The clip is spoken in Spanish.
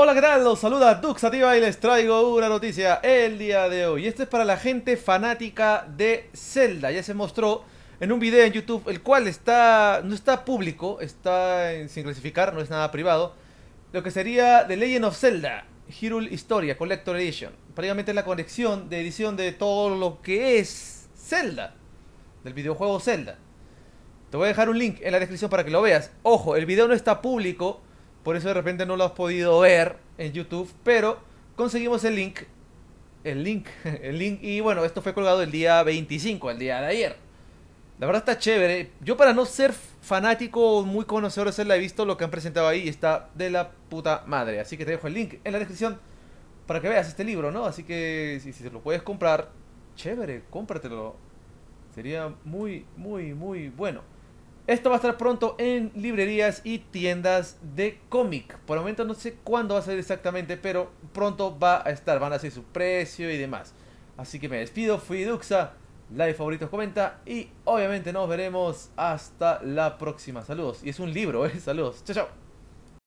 Hola, ¿qué tal? Los saluda Duxativa y les traigo una noticia el día de hoy. Esto es para la gente fanática de Zelda. Ya se mostró en un video en YouTube, el cual está no está público, está en, sin clasificar, no es nada privado. Lo que sería The Legend of Zelda, Hyrule Historia Collector Edition. Prácticamente la conexión de edición de todo lo que es Zelda, del videojuego Zelda. Te voy a dejar un link en la descripción para que lo veas. Ojo, el video no está público, por eso de repente no lo has podido ver en YouTube, pero conseguimos el link. El link, el link. Y bueno, esto fue colgado el día 25, el día de ayer. La verdad está chévere. Yo para no ser fanático o muy conocedor de la he visto lo que han presentado ahí y está de la puta madre. Así que te dejo el link en la descripción para que veas este libro, ¿no? Así que si, si se lo puedes comprar, chévere, cómpratelo. Sería muy, muy, muy bueno. Esto va a estar pronto en librerías y tiendas de cómic. Por el momento no sé cuándo va a salir exactamente, pero pronto va a estar. Van a ser su precio y demás. Así que me despido. Fui Duxa. Like, favoritos, comenta. Y obviamente nos veremos hasta la próxima. Saludos. Y es un libro, ¿eh? Saludos. Chao, chao.